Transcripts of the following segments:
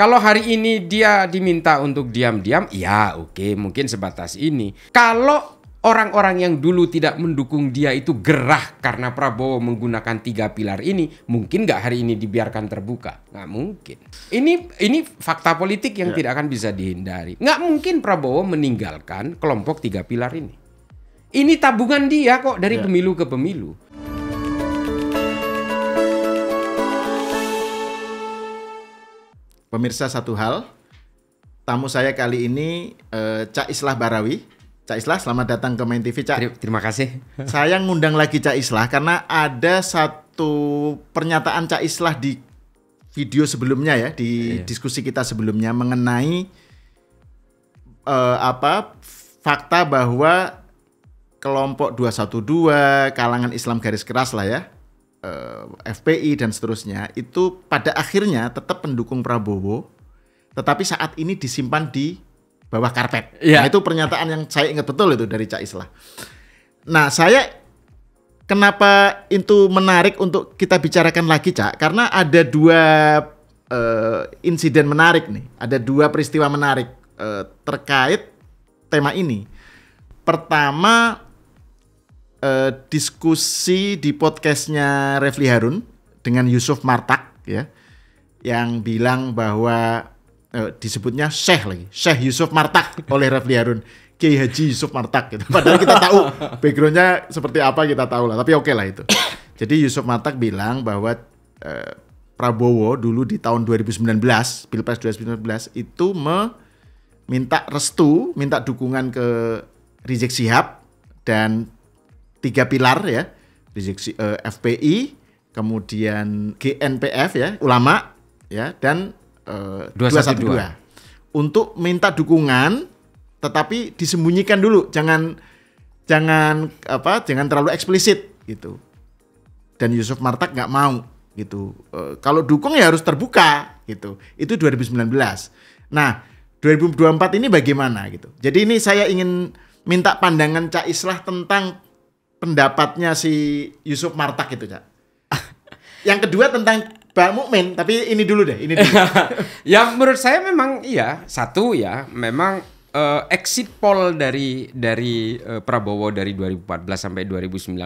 Kalau hari ini dia diminta untuk diam-diam, ya oke, okay, mungkin sebatas ini. Kalau orang-orang yang dulu tidak mendukung dia itu gerah karena Prabowo menggunakan tiga pilar ini, mungkin nggak hari ini dibiarkan terbuka? Nggak mungkin. Ini ini fakta politik yang ya. tidak akan bisa dihindari. Nggak mungkin Prabowo meninggalkan kelompok tiga pilar ini. Ini tabungan dia kok dari ya. pemilu ke pemilu. pemirsa satu hal. Tamu saya kali ini uh, Cak Islah Barawi. Cak Islah, selamat datang ke Main TV, Cak. Terima kasih. Saya ngundang lagi Cak Islah karena ada satu pernyataan Cak Islah di video sebelumnya ya, di iya. diskusi kita sebelumnya mengenai uh, apa fakta bahwa kelompok 212, kalangan Islam garis keras lah ya, uh, eh, FPI dan seterusnya itu pada akhirnya tetap pendukung Prabowo, tetapi saat ini disimpan di bawah karpet. Yeah. Nah itu pernyataan yang saya ingat betul itu dari Cak Islah. Nah saya kenapa itu menarik untuk kita bicarakan lagi Cak? Karena ada dua uh, insiden menarik nih, ada dua peristiwa menarik uh, terkait tema ini. Pertama uh, diskusi di podcastnya Refli Harun dengan Yusuf Martak ya yang bilang bahwa uh, disebutnya Syekh lagi Syekh Yusuf Martak oleh Refli Harun Kiai Haji Yusuf Martak gitu. Padahal kita tahu backgroundnya seperti apa kita tahu lah tapi oke okay lah itu. Jadi Yusuf Martak bilang bahwa uh, Prabowo dulu di tahun 2019 Pilpres 2019 itu meminta restu, minta dukungan ke Rizik Sihab dan tiga pilar ya Rizik uh, eh, FPI kemudian GNPF ya ulama ya dan uh, eh, 212. dua untuk minta dukungan tetapi disembunyikan dulu jangan jangan apa jangan terlalu eksplisit gitu dan Yusuf Martak nggak mau gitu uh, kalau dukung ya harus terbuka gitu itu 2019 nah 2024 ini bagaimana gitu jadi ini saya ingin minta pandangan Cak Islah tentang pendapatnya si Yusuf Martak itu, Cak. yang kedua tentang Pak Mukmin, tapi ini dulu deh, ini dulu. ya menurut saya memang iya, satu ya, memang uh, exit poll dari dari uh, Prabowo dari 2014 sampai 2019,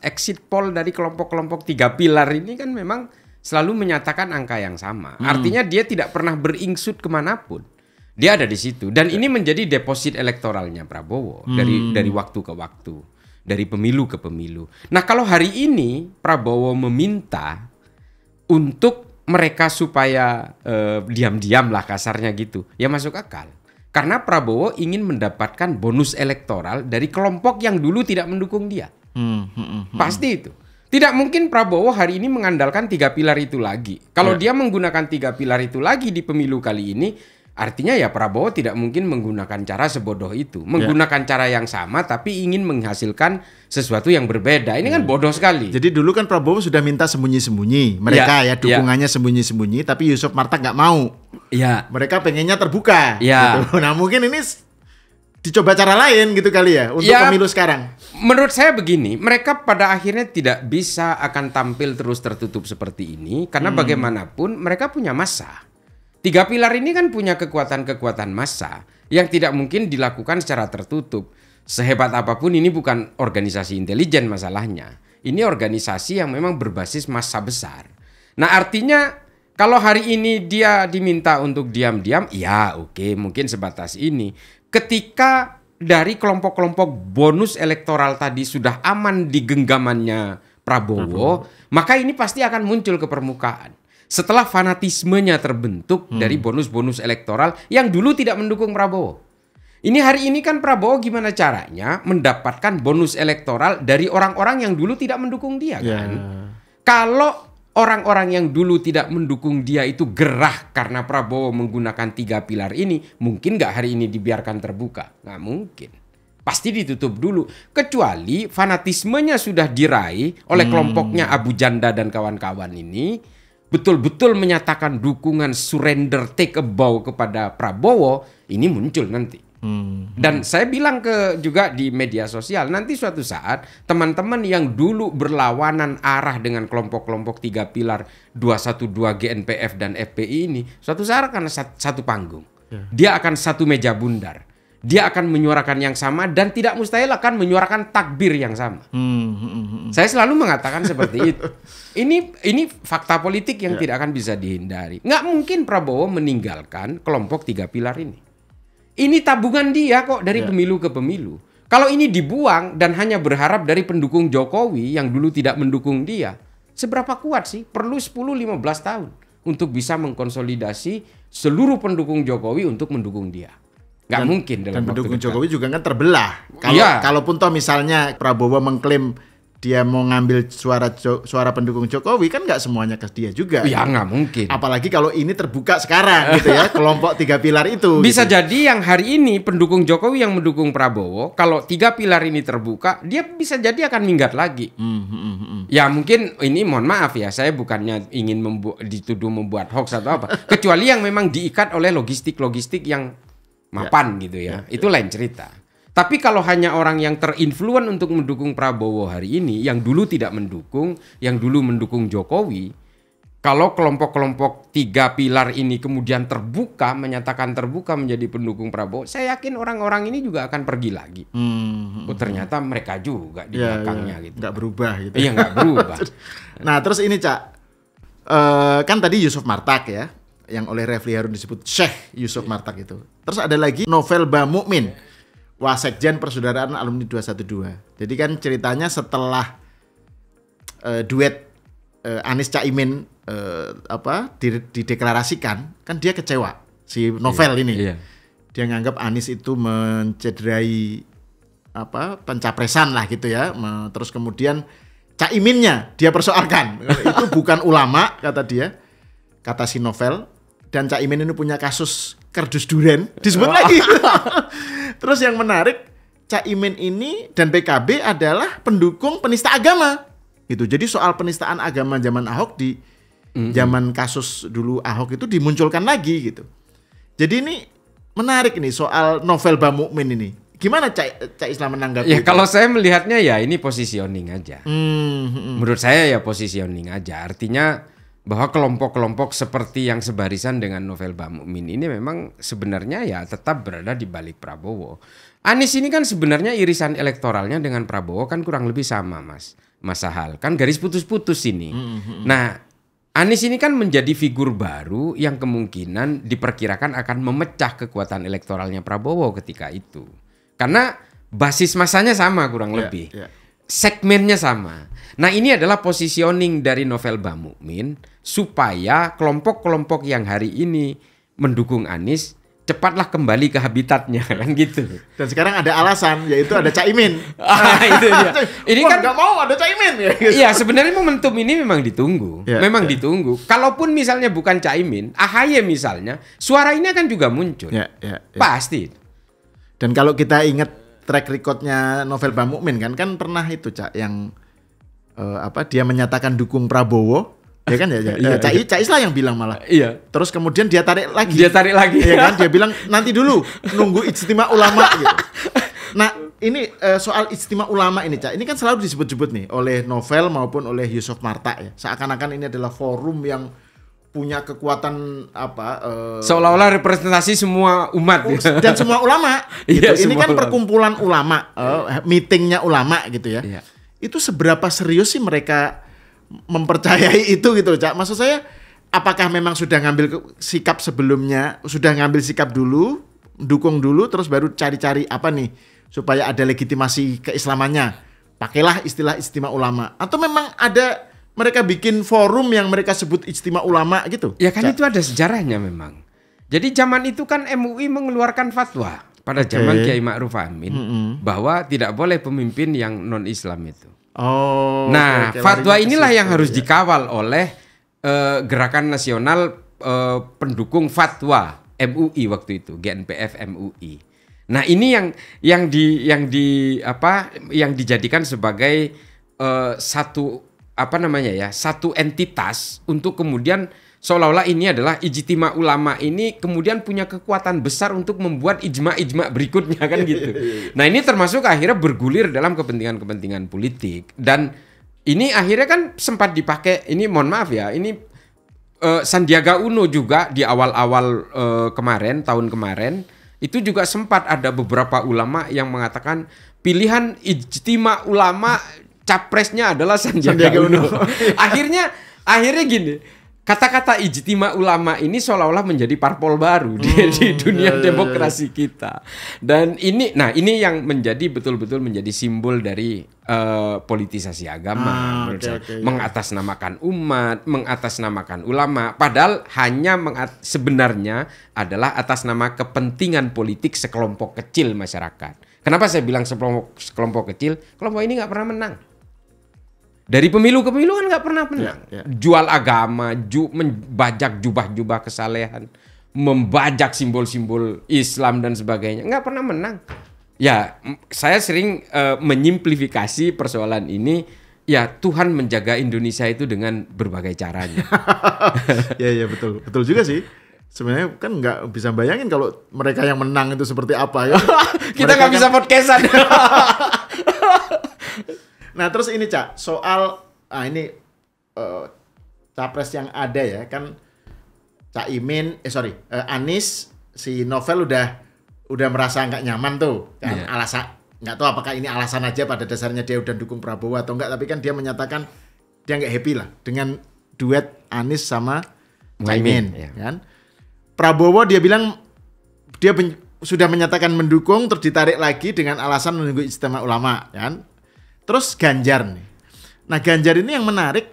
exit poll dari kelompok-kelompok tiga pilar ini kan memang selalu menyatakan angka yang sama. Hmm. Artinya dia tidak pernah beringsut kemanapun dia ada di situ dan ini menjadi deposit elektoralnya Prabowo hmm. dari dari waktu ke waktu dari pemilu ke pemilu. Nah, kalau hari ini Prabowo meminta untuk mereka supaya diam eh, diam-diam lah kasarnya gitu, ya masuk akal. Karena Prabowo ingin mendapatkan bonus elektoral dari kelompok yang dulu tidak mendukung dia. Hmm, hmm, hmm. hmm. Pasti itu. Tidak mungkin Prabowo hari ini mengandalkan tiga pilar itu lagi. Kalau ya. dia menggunakan tiga pilar itu lagi di pemilu kali ini, Artinya ya Prabowo tidak mungkin menggunakan cara sebodoh itu, menggunakan ya. cara yang sama tapi ingin menghasilkan sesuatu yang berbeda. Ini kan hmm. bodoh sekali. Jadi dulu kan Prabowo sudah minta sembunyi-sembunyi, mereka ya, ya, ya. dukungannya sembunyi-sembunyi, tapi Yusuf Marta nggak mau. Ya. Mereka pengennya terbuka. Ya. Gitu. Nah mungkin ini dicoba cara lain gitu kali ya untuk ya, pemilu sekarang. Menurut saya begini, mereka pada akhirnya tidak bisa akan tampil terus tertutup seperti ini karena hmm. bagaimanapun mereka punya masa. Tiga pilar ini kan punya kekuatan-kekuatan massa yang tidak mungkin dilakukan secara tertutup. Sehebat apapun ini bukan organisasi intelijen masalahnya. Ini organisasi yang memang berbasis massa besar. Nah artinya kalau hari ini dia diminta untuk diam-diam, ya oke mungkin sebatas ini. Ketika dari kelompok-kelompok bonus elektoral tadi sudah aman di genggamannya Prabowo, Prabowo, maka ini pasti akan muncul ke permukaan setelah fanatismenya terbentuk hmm. dari bonus-bonus elektoral yang dulu tidak mendukung Prabowo. Ini hari ini kan Prabowo gimana caranya mendapatkan bonus elektoral dari orang-orang yang dulu tidak mendukung dia ya. kan? Yeah. Kalau orang-orang yang dulu tidak mendukung dia itu gerah karena Prabowo menggunakan tiga pilar ini, mungkin nggak hari ini dibiarkan terbuka? Nggak mungkin. Pasti ditutup dulu. Kecuali fanatismenya sudah diraih oleh hmm. kelompoknya Abu Janda dan kawan-kawan ini betul-betul menyatakan dukungan surrender take a bow kepada Prabowo ini muncul nanti. Hmm. Dan saya bilang ke juga di media sosial nanti suatu saat teman-teman yang dulu berlawanan arah dengan kelompok-kelompok tiga pilar 212 GNPF dan FPI ini suatu saat akan satu panggung. Yeah. Dia akan satu meja bundar dia akan menyuarakan yang sama dan tidak mustahil akan menyuarakan takbir yang sama. Hmm, hmm, hmm. hmm. Saya selalu mengatakan seperti itu. Ini ini fakta politik yang yeah. tidak akan bisa dihindari. Nggak mungkin Prabowo meninggalkan kelompok tiga pilar ini. Ini tabungan dia kok dari yeah. pemilu ke pemilu. Kalau ini dibuang dan hanya berharap dari pendukung Jokowi yang dulu tidak mendukung dia, seberapa kuat sih? Perlu 10-15 tahun untuk bisa mengkonsolidasi seluruh pendukung Jokowi untuk mendukung dia. Gak mungkin dalam dan pendukung Jokowi juga kan terbelah. Kalau iya. kalaupun toh misalnya Prabowo mengklaim dia mau ngambil suara suara pendukung Jokowi kan nggak semuanya ke dia juga. Ya nggak mungkin. Apalagi kalau ini terbuka sekarang gitu ya kelompok tiga pilar itu. Bisa gitu. jadi yang hari ini pendukung Jokowi yang mendukung Prabowo kalau tiga pilar ini terbuka dia bisa jadi akan minggat lagi. Mm -hmm. Ya mungkin ini mohon maaf ya saya bukannya ingin membu dituduh membuat hoax atau apa kecuali yang memang diikat oleh logistik logistik yang mapan ya. gitu ya. ya. Itu ya. lain cerita. Tapi kalau hanya orang yang terinfluen untuk mendukung Prabowo hari ini, yang dulu tidak mendukung, yang dulu mendukung Jokowi, kalau kelompok-kelompok tiga pilar ini kemudian terbuka, menyatakan terbuka menjadi pendukung Prabowo, saya yakin orang-orang ini juga akan pergi lagi. Hmm, hmm oh hmm. ternyata mereka juga di ya, ya. belakangnya ya. gitu. Gak berubah gitu. Iya gak berubah. nah terus ini cak, uh, kan tadi Yusuf Martak ya, yang oleh Refli Harun disebut Syekh Yusuf Martak itu. Terus ada lagi novel Ba Mukmin. Wasekjen Persaudaraan Alumni 212. Jadi kan ceritanya setelah uh, duet uh, eh, Anies Caimin uh, apa dideklarasikan, kan dia kecewa si novel yeah. ini. Iya. Dia nganggap Anies itu mencederai apa pencapresan lah gitu ya. Terus kemudian Caiminnya dia persoalkan. itu bukan ulama kata dia. Kata si novel dan Cak Imin ini punya kasus kerdus duren disebut lagi. Terus yang menarik Cak Imin ini dan PKB adalah pendukung penista agama. Gitu. Jadi soal penistaan agama zaman Ahok di zaman kasus dulu Ahok itu dimunculkan lagi gitu. Jadi ini menarik nih soal novel Bamukmin ini. Gimana Cak, ca Islam menanggapi? Ya itu? kalau saya melihatnya ya ini positioning aja. Mm-hmm. Menurut saya ya positioning aja. Artinya bahwa kelompok-kelompok seperti yang sebarisan dengan novel Bamumin ini memang sebenarnya ya tetap berada di balik Prabowo. Anies ini kan sebenarnya irisan elektoralnya dengan Prabowo kan kurang lebih sama mas, mas Sahal kan garis putus-putus ini. Hmm, hmm, hmm. Nah Anies ini kan menjadi figur baru yang kemungkinan diperkirakan akan memecah kekuatan elektoralnya Prabowo ketika itu. Karena basis masanya sama kurang yeah, lebih. Yeah. Segmennya sama. Nah, ini adalah positioning dari novel Bamukmin supaya kelompok-kelompok yang hari ini mendukung Anies cepatlah kembali ke habitatnya kan gitu. Dan sekarang ada alasan yaitu ada Caimin. ah, itu dia. Ini Wah, kan nggak mau ada Caimin ya. Gitu. Iya, sebenarnya momentum ini memang ditunggu. Ya, memang ya. ditunggu. Kalaupun misalnya bukan Caimin, AHY misalnya, suara ini akan juga muncul. Ya, ya, ya. Pasti. Dan kalau kita ingat track recordnya Novel Bamukmin kan kan pernah itu Cak yang eh, apa dia menyatakan dukung Prabowo ya kan ya, ya. iya, eh, Cai iya. Cais lah yang bilang malah iya terus kemudian dia tarik lagi dia tarik lagi ya kan dia bilang nanti dulu nunggu ijtima ulama gitu nah ini uh, soal ijtima ulama ini cak ini kan selalu disebut-sebut nih oleh novel maupun oleh Yusuf Marta ya seakan-akan ini adalah forum yang punya kekuatan apa uh, seolah-olah representasi semua umat ya. dan semua ulama iya, gitu. iya, ini kan ulama. perkumpulan ulama uh, meetingnya ulama gitu ya iya. itu seberapa serius sih mereka mempercayai itu gitu cak maksud saya apakah memang sudah ngambil sikap sebelumnya sudah ngambil sikap dulu dukung dulu terus baru cari-cari apa nih supaya ada legitimasi keislamannya pakailah istilah istimewa ulama atau memang ada mereka bikin forum yang mereka sebut istimewa ulama gitu ya kan Cak. itu ada sejarahnya memang jadi zaman itu kan MUI mengeluarkan fatwa pada zaman Kiai Ma'ruf Amin mm -hmm. bahwa tidak boleh pemimpin yang non Islam itu Oh. Nah, okay, okay. fatwa inilah yang harus ya. dikawal oleh uh, Gerakan Nasional uh, Pendukung Fatwa MUI waktu itu, GNPF MUI. Nah, ini yang yang di yang di apa yang dijadikan sebagai uh, satu apa namanya ya, satu entitas untuk kemudian seolah-olah ini adalah ijtima ulama ini kemudian punya kekuatan besar untuk membuat ijma-ijma berikutnya kan iya, gitu. Iya, iya, nah ini termasuk akhirnya bergulir dalam kepentingan-kepentingan politik dan ini akhirnya kan sempat dipakai ini mohon maaf ya ini uh, Sandiaga Uno juga di awal-awal uh, kemarin tahun kemarin itu juga sempat ada beberapa ulama yang mengatakan pilihan ijtima ulama capresnya adalah Sandiaga, Sandiaga Uno. Uno. akhirnya akhirnya gini kata-kata ijtima ulama ini seolah-olah menjadi parpol baru di, hmm, di dunia ya, demokrasi ya, iya. demokrasi kita. Dan ini, nah ini yang menjadi betul-betul menjadi simbol dari uh, politisasi agama, ah, okay, okay, iya. mengatasnamakan umat, mengatasnamakan ulama. Padahal hanya mengat sebenarnya adalah atas nama kepentingan politik sekelompok kecil masyarakat. Kenapa saya bilang sekelompok, sekelompok kecil? Kelompok ini nggak pernah menang dari pemilu ke pemilu kan nggak pernah ya, menang. Ya, ya. Jual agama, ju membajak jubah-jubah kesalehan, membajak simbol-simbol Islam dan sebagainya, nggak pernah menang. Ya, saya sering uh, menyimplifikasi persoalan ini. Ya Tuhan menjaga Indonesia itu dengan berbagai caranya. ya ya betul betul juga sih sebenarnya kan nggak bisa bayangin kalau mereka yang menang itu seperti apa ya. Kita nggak kan... bisa podcastan. Nah terus ini cak soal ah ini uh, capres yang ada ya kan cak Imin eh sorry uh, eh, Anis si Novel udah udah merasa nggak nyaman tuh kan yeah. alasan nggak tahu apakah ini alasan aja pada dasarnya dia udah dukung Prabowo atau enggak tapi kan dia menyatakan dia nggak happy lah dengan duet Anis sama Caimin yeah. kan Prabowo dia bilang dia sudah menyatakan mendukung terus ditarik lagi dengan alasan menunggu istimewa ulama kan Terus Ganjar nih. Nah Ganjar ini yang menarik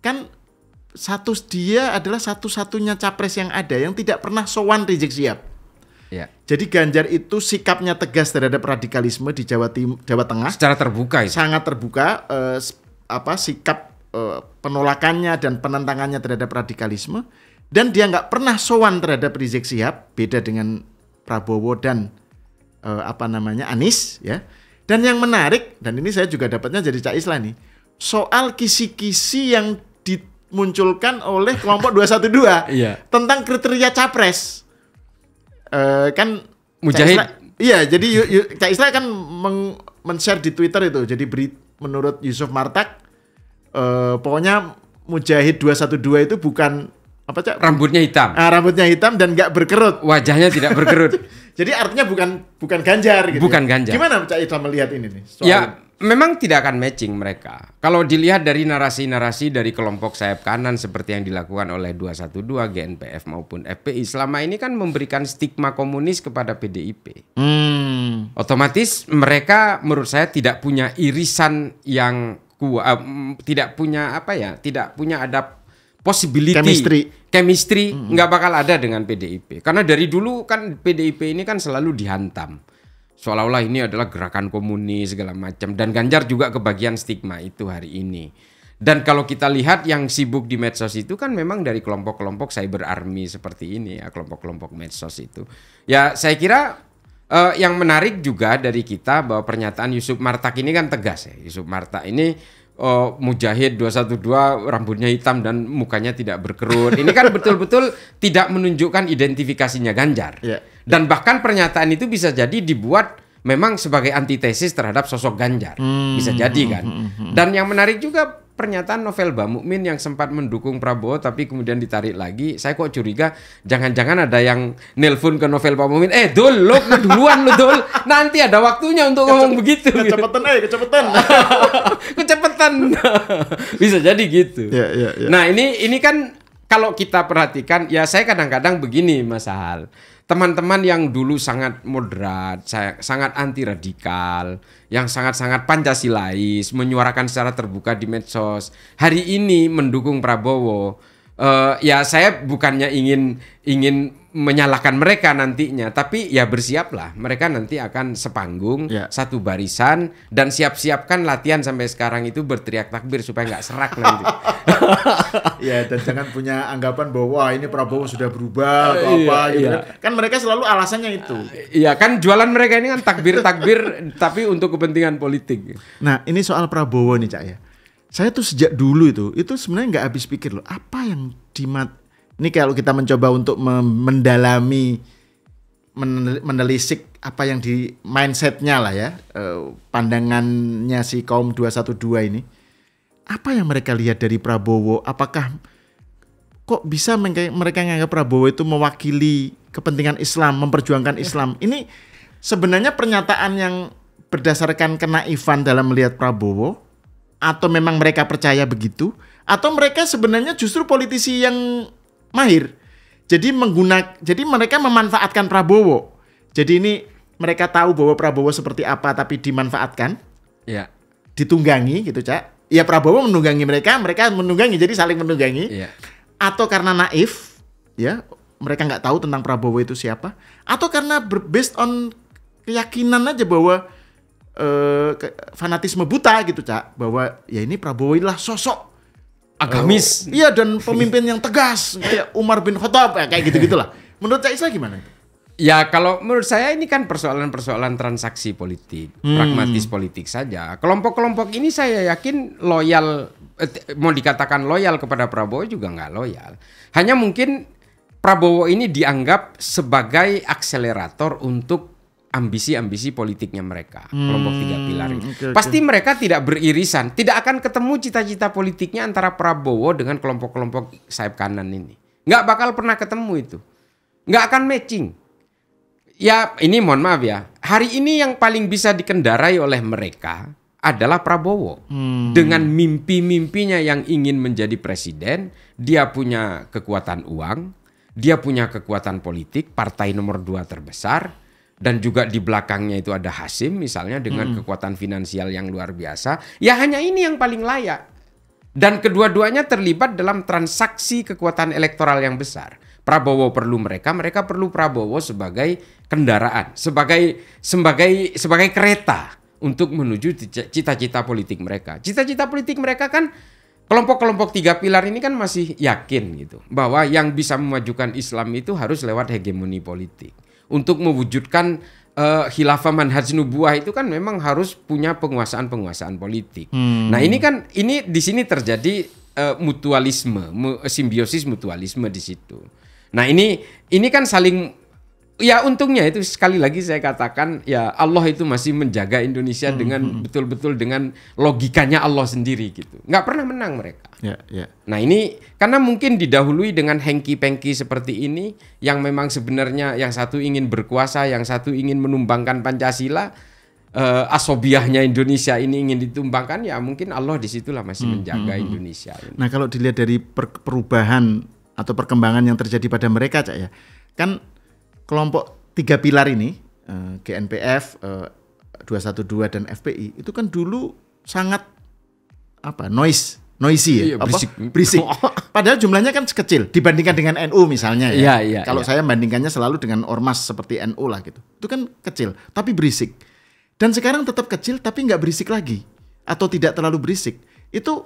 kan satu dia adalah satu-satunya capres yang ada yang tidak pernah sowan Rizik siap. Ya. Jadi Ganjar itu sikapnya tegas terhadap radikalisme di Jawa Tim Jawa Tengah. Secara terbuka ya. Sangat terbuka eh, apa sikap eh, penolakannya dan penentangannya terhadap radikalisme dan dia nggak pernah sowan terhadap Rizik siap. beda dengan Prabowo dan eh, apa namanya Anies ya. Dan yang menarik, dan ini saya juga dapatnya jadi Cak Isla nih, soal kisi-kisi yang dimunculkan oleh kelompok 212 iya. tentang kriteria capres. Uh, kan Mujahid. Isla, iya, jadi yu, yu, Cak Isla kan men-share di Twitter itu. Jadi beri, menurut Yusuf Martak, uh, pokoknya Mujahid 212 itu bukan apa cak rambutnya hitam ah, rambutnya hitam dan nggak berkerut wajahnya tidak berkerut Jadi artinya bukan bukan Ganjar gitu. Ya? Bukan Ganjar. Gimana Cak Ida melihat ini nih? Soal ya, ini? memang tidak akan matching mereka. Kalau dilihat dari narasi-narasi dari kelompok sayap kanan seperti yang dilakukan oleh 212, GNPF maupun FPI selama ini kan memberikan stigma komunis kepada PDIP. Hmm. Otomatis mereka menurut saya tidak punya irisan yang kuat, uh, tidak punya apa ya, tidak punya ada possibility chemistry chemistry nggak mm -hmm. bakal ada dengan PDIP karena dari dulu kan PDIP ini kan selalu dihantam seolah-olah ini adalah gerakan komunis segala macam dan Ganjar juga kebagian stigma itu hari ini dan kalau kita lihat yang sibuk di medsos itu kan memang dari kelompok-kelompok cyber army seperti ini ya kelompok-kelompok medsos itu ya saya kira uh, yang menarik juga dari kita bahwa pernyataan Yusuf Martak ini kan tegas ya Yusuf Martak ini uh, mujahid 212 rambutnya hitam dan mukanya tidak berkerut. Ini kan betul-betul tidak menunjukkan identifikasinya Ganjar. Yeah. Dan bahkan pernyataan itu bisa jadi dibuat memang sebagai antitesis terhadap sosok Ganjar. Hmm. Bisa jadi kan. Hmm, hmm, hmm, dan yang menarik juga pernyataan Novel Mbak Mukmin yang sempat mendukung Prabowo tapi kemudian ditarik lagi. Saya kok curiga jangan-jangan ada yang nelpon ke Novel Mbak Mukmin. "Eh, Dul, lo duluan lo Dul. Nanti ada waktunya untuk Kecep ngomong begitu." Kecepetan, eh, kecepetan. kecepetan. Bisa jadi gitu. Ya, ya, ya. Nah, ini ini kan kalau kita perhatikan ya saya kadang-kadang begini Mas Hal teman-teman yang dulu sangat moderat, sangat anti radikal, yang sangat-sangat pancasilais, menyuarakan secara terbuka di medsos, hari ini mendukung Prabowo. Uh, ya saya bukannya ingin ingin menyalahkan mereka nantinya, tapi ya bersiaplah. Mereka nanti akan sepanggung, yeah. satu barisan, dan siap-siapkan latihan sampai sekarang itu berteriak takbir supaya nggak serak nanti. ya dan jangan punya anggapan bahwa Wah, ini Prabowo sudah berubah atau eh, apa iya, gitu yeah. Kan. kan. mereka selalu alasannya itu. Iya kan jualan mereka ini kan takbir-takbir tapi untuk kepentingan politik. Nah ini soal Prabowo nih cak ya. Saya tuh sejak dulu itu itu sebenarnya nggak habis pikir loh apa yang dimat ini kalau kita mencoba untuk mendalami menelisik apa yang di mindsetnya lah ya eh, pandangannya si kaum 212 ini apa yang mereka lihat dari Prabowo apakah kok bisa mereka menganggap Prabowo itu mewakili kepentingan Islam memperjuangkan iya. Islam ini sebenarnya pernyataan yang berdasarkan Ivan dalam melihat Prabowo atau memang mereka percaya begitu atau mereka sebenarnya justru politisi yang mahir. Jadi menggunakan jadi mereka memanfaatkan Prabowo. Jadi ini mereka tahu bahwa Prabowo seperti apa tapi dimanfaatkan. Ya. Ditunggangi gitu, Cak. Ya Prabowo menunggangi mereka, mereka menunggangi jadi saling menunggangi. Ya. Atau karena naif, ya, mereka nggak tahu tentang Prabowo itu siapa atau karena based on keyakinan aja bahwa eh, fanatisme buta gitu cak bahwa ya ini Prabowo inilah sosok agamis. Oh. Iya dan pemimpin yang tegas kayak iya. Umar bin Khattab ya, kayak gitu-gitulah. Menurut saya gimana? Ya kalau menurut saya ini kan persoalan-persoalan transaksi politik, hmm. pragmatis politik saja. Kelompok-kelompok ini saya yakin loyal, eh, mau dikatakan loyal kepada Prabowo juga nggak loyal. Hanya mungkin Prabowo ini dianggap sebagai akselerator untuk ambisi-ambisi politiknya mereka hmm, kelompok tiga pilar ini. Okay, Pasti mereka tidak beririsan, tidak akan ketemu cita-cita politiknya antara Prabowo dengan kelompok-kelompok sayap kanan ini. Nggak bakal pernah ketemu itu, nggak akan matching. Ya ini mohon maaf ya, hari ini yang paling bisa dikendarai oleh mereka adalah Prabowo hmm. dengan mimpi-mimpinya yang ingin menjadi presiden, dia punya kekuatan uang, dia punya kekuatan politik, partai nomor dua terbesar dan juga di belakangnya itu ada Hasim misalnya dengan hmm. kekuatan finansial yang luar biasa ya hanya ini yang paling layak dan kedua-duanya terlibat dalam transaksi kekuatan elektoral yang besar Prabowo perlu mereka mereka perlu Prabowo sebagai kendaraan sebagai sebagai sebagai kereta untuk menuju cita-cita politik mereka cita-cita politik mereka kan kelompok-kelompok tiga pilar ini kan masih yakin gitu bahwa yang bisa memajukan Islam itu harus lewat hegemoni politik untuk mewujudkan uh, khilafah manhaj nubuah itu kan memang harus punya penguasaan-penguasaan politik. Hmm. Nah, ini kan ini di sini terjadi uh, mutualisme, mu, simbiosis mutualisme di situ. Nah, ini ini kan saling ya untungnya itu sekali lagi saya katakan ya Allah itu masih menjaga Indonesia hmm, dengan hmm. betul-betul hmm. dengan logikanya Allah sendiri gitu nggak pernah menang mereka ya, ya. nah ini karena mungkin didahului dengan hengki pengki seperti ini yang memang sebenarnya yang satu ingin berkuasa yang satu ingin menumbangkan Pancasila uh, asobiahnya Indonesia ini ingin ditumbangkan ya mungkin Allah disitulah masih hmm, menjaga hmm, hmm, Indonesia ini. nah kalau dilihat dari per perubahan atau perkembangan yang terjadi pada mereka cak ya kan kelompok tiga pilar ini eh, GNPF 212 eh, dan FPI itu kan dulu sangat apa noise noisy ya iya, apa? berisik, berisik. padahal jumlahnya kan kecil dibandingkan dengan NU misalnya ya iya, iya, kalau iya. saya bandingkannya selalu dengan ormas seperti NU lah gitu itu kan kecil tapi berisik dan sekarang tetap kecil tapi nggak berisik lagi atau tidak terlalu berisik itu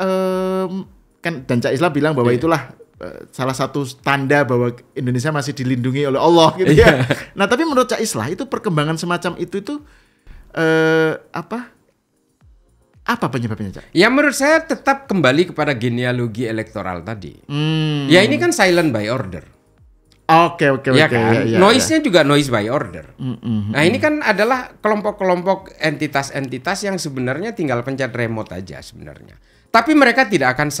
um, kan dan Cak Islam bilang bahwa iya. itulah Eh, salah satu tanda bahwa Indonesia masih dilindungi oleh Allah gitu ya. Iya. nah tapi menurut Cak Islah itu perkembangan semacam itu itu eh, apa apa penyebabnya Cak? Ya menurut saya tetap kembali kepada genealogi elektoral tadi. Hmm. Ya ini kan silent by order. Oke okay, oke okay, iya oke. kan? Iya, Noise-nya juga noise by order. Mm, mm, mm nah ini mm. kan adalah kelompok-kelompok entitas-entitas yang sebenarnya tinggal pencet remote aja sebenarnya. Tapi mereka tidak akan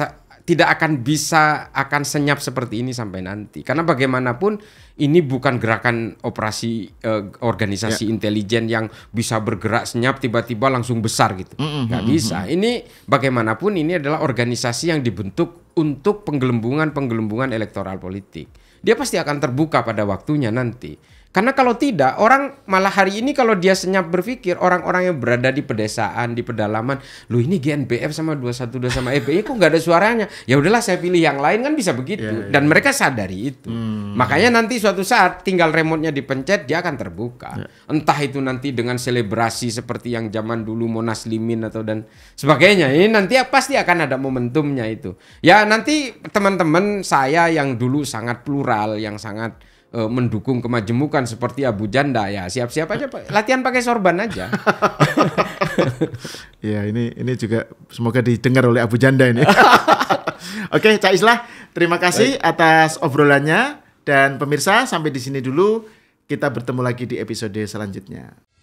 tidak akan bisa akan senyap seperti ini sampai nanti. Karena bagaimanapun ini bukan gerakan operasi eh, organisasi ya. intelijen yang bisa bergerak senyap tiba-tiba langsung besar gitu. Mm -hmm. Gak bisa. Ini bagaimanapun ini adalah organisasi yang dibentuk untuk penggelembungan-penggelembungan elektoral politik. Dia pasti akan terbuka pada waktunya nanti. Karena kalau tidak, orang malah hari ini kalau dia senyap berpikir, orang-orang yang berada di pedesaan, di pedalaman, lu ini GNBF sama 212 sama EBI kok nggak ada suaranya? Ya udahlah saya pilih yang lain kan bisa begitu. Yeah, yeah. Dan iya. mereka sadari itu. Hmm. Makanya nanti suatu saat tinggal remote-nya dipencet, dia akan terbuka. Yeah. Entah itu nanti dengan selebrasi seperti yang zaman dulu Monas Limin atau dan sebagainya. Ini nanti ya pasti akan ada momentumnya itu. Ya nanti teman-teman saya yang dulu sangat plural, yang sangat uh, mendukung kemajemukan seperti Abu Janda ya siap-siap aja pak latihan pakai sorban aja. ya ini ini juga semoga didengar oleh Abu Janda ini. Oke, Cak Islah, terima kasih Baik. atas obrolannya dan pemirsa sampai di sini dulu. Kita bertemu lagi di episode selanjutnya.